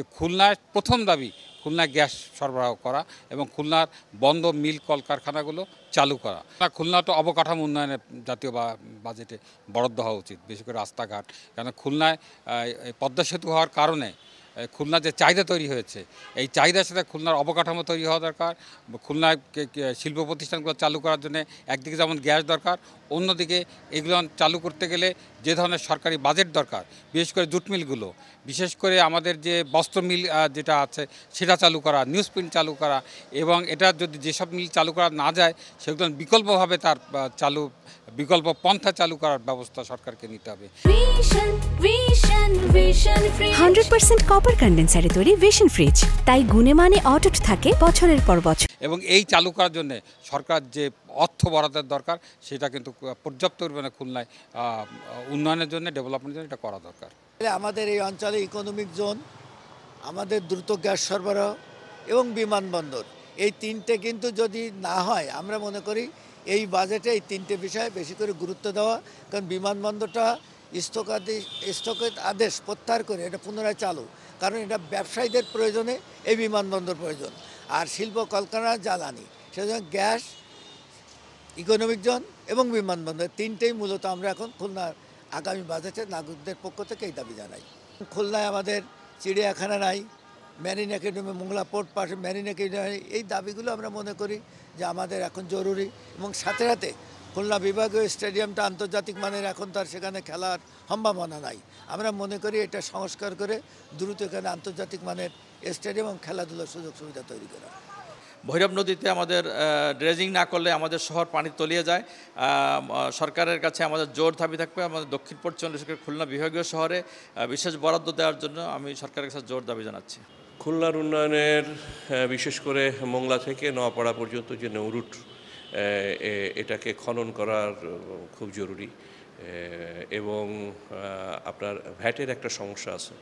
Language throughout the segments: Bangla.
যে খুলনার প্রথম দাবি খুলনা গ্যাস সরবরাহ করা এবং খুলনার বন্ধ মিল কলকারখানাগুলো চালু করা খুলনা তো অবকাঠামো উন্নয়নে জাতীয় বাজেটে বরাদ্দ হওয়া উচিত বিশেষ করে রাস্তাঘাট কেন খুলনায় পদ্মা সেতু হওয়ার কারণে খুলনার যে চাহিদা তৈরি হয়েছে এই চাহিদার সাথে খুলনার অবকাঠামো তৈরি হওয়া দরকার খুলনার শিল্প প্রতিষ্ঠানগুলো চালু করার জন্য একদিকে যেমন গ্যাস দরকার অন্যদিকে এগুলো চালু করতে গেলে যে ধরনের সরকারি বাজেট দরকার বিশেষ করে জুট মিলগুলো বিশেষ করে আমাদের যে বস্ত্র মিল যেটা আছে সেটা চালু করা নিউজ প্রিন্ট চালু করা এবং এটা যদি যেসব মিল চালু করা না যায় সেগুলো বিকল্পভাবে তার চালু বিকল্প পন্থা চালু করার ব্যবস্থা সরকারকে নিতে হবে হান্ড্রেড পার্সেন্ট কপার সুপার কন্ডেন্সারে তৈরি ভিশন ফ্রিজ তাই গুণে মানে অটুট থাকে বছরের পর বছর এবং এই চালু করার জন্য সরকার যে অর্থ বরাদ্দের দরকার সেটা কিন্তু পর্যাপ্ত পরিমাণে খুলনায় উন্নয়নের জন্য ডেভেলপমেন্টের জন্য এটা করা দরকার আমাদের এই অঞ্চলে ইকোনমিক জোন আমাদের দ্রুত গ্যাস সরবরাহ এবং বিমানবন্দর এই তিনটে কিন্তু যদি না হয় আমরা মনে করি এই বাজেটে এই তিনটে বিষয়ে বেশি করে গুরুত্ব দেওয়া কারণ বিমানবন্দরটা স্থকাদেশ স্থগিত আদেশ প্রত্যাহার করে এটা পুনরায় চালু কারণ এটা ব্যবসায়ীদের প্রয়োজনে এই বিমানবন্দর প্রয়োজন আর শিল্প কলকারখানা জ্বালানি সেজন্য গ্যাস ইকোনমিক জোন এবং বিমানবন্দর তিনটেই মূলত আমরা এখন খুলনার আগামী বাজেটে নাগরিকদের পক্ষ থেকে এই দাবি জানাই খুলনায় আমাদের চিড়িয়াখানা নাই ম্যারিন একাডেমি মোংলা পোর্ট পাশে ম্যারিন একাডেমি এই দাবিগুলো আমরা মনে করি যে আমাদের এখন জরুরি এবং সাথে সাথে খুলনা বিভাগীয় স্টেডিয়ামটা আন্তর্জাতিক মানের এখন তার সেখানে খেলার সম্ভাবনা নাই আমরা মনে করি এটা সংস্কার করে দ্রুত এখানে আন্তর্জাতিক মানের স্টেডিয়াম এবং খেলাধুলার সুযোগ সুবিধা তৈরি করা ভৈরব নদীতে আমাদের ড্রেজিং না করলে আমাদের শহর পানি তলিয়ে যায় সরকারের কাছে আমাদের জোর দাবি থাকবে আমাদের দক্ষিণ পশ্চিম খুলনা বিভাগীয় শহরে বিশেষ বরাদ্দ দেওয়ার জন্য আমি সরকারের কাছে জোর দাবি জানাচ্ছি খুলনার উন্নয়নের বিশেষ করে মোংলা থেকে নোয়াপাড়া পর্যন্ত যে নৌরুট এটাকে খনন করার খুব জরুরি এবং আপনার ভ্যাটের একটা সমস্যা আছে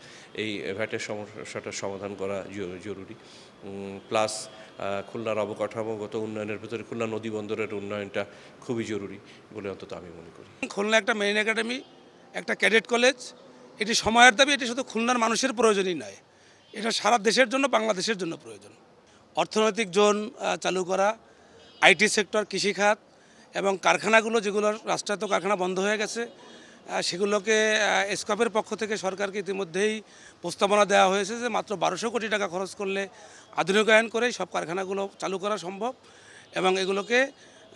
এই ভ্যাটের সমস্যাটা সমাধান করা জরুরি প্লাস খুলনার অবকাঠামোগত উন্নয়নের ভিতরে খুলনা নদী বন্দরের উন্নয়নটা খুবই জরুরি বলে অন্তত আমি মনে করি খুলনা একটা মেরিন একাডেমি একটা ক্যাডেট কলেজ এটি সময়ের দাবি এটি শুধু খুলনার মানুষের প্রয়োজনই নয় এটা সারা দেশের জন্য বাংলাদেশের জন্য প্রয়োজন অর্থনৈতিক জোন চালু করা আইটি সেক্টর কৃষিখাত এবং কারখানাগুলো যেগুলো রাষ্ট্রায়ত্ত কারখানা বন্ধ হয়ে গেছে সেগুলোকে স্কপের পক্ষ থেকে সরকারকে ইতিমধ্যেই প্রস্তাবনা দেওয়া হয়েছে যে মাত্র বারোশো কোটি টাকা খরচ করলে আধুনিকায়ন করে সব কারখানাগুলো চালু করা সম্ভব এবং এগুলোকে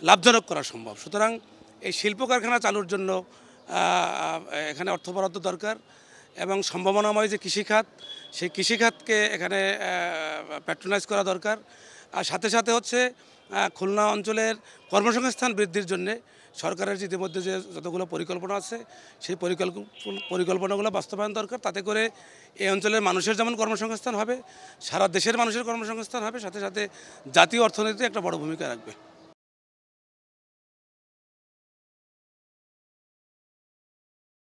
লাভজনক করা সম্ভব সুতরাং এই শিল্প কারখানা চালুর জন্য এখানে অর্থ বরাদ্দ দরকার এবং সম্ভাবনাময় যে কৃষিখাত সেই কৃষিখাতকে এখানে প্যাট্রোনাইজ করা দরকার আর সাথে সাথে হচ্ছে খুলনা অঞ্চলের কর্মসংস্থান বৃদ্ধির জন্য সরকারের ইতিমধ্যে যে যতগুলো পরিকল্পনা আছে সেই পরিকল্পনাগুলো বাস্তবায়ন দরকার তাতে করে এই অঞ্চলের মানুষের যেমন কর্মসংস্থান হবে সারা দেশের মানুষের কর্মসংস্থান হবে সাথে সাথে জাতীয় অর্থনীতি একটা বড় ভূমিকা রাখবে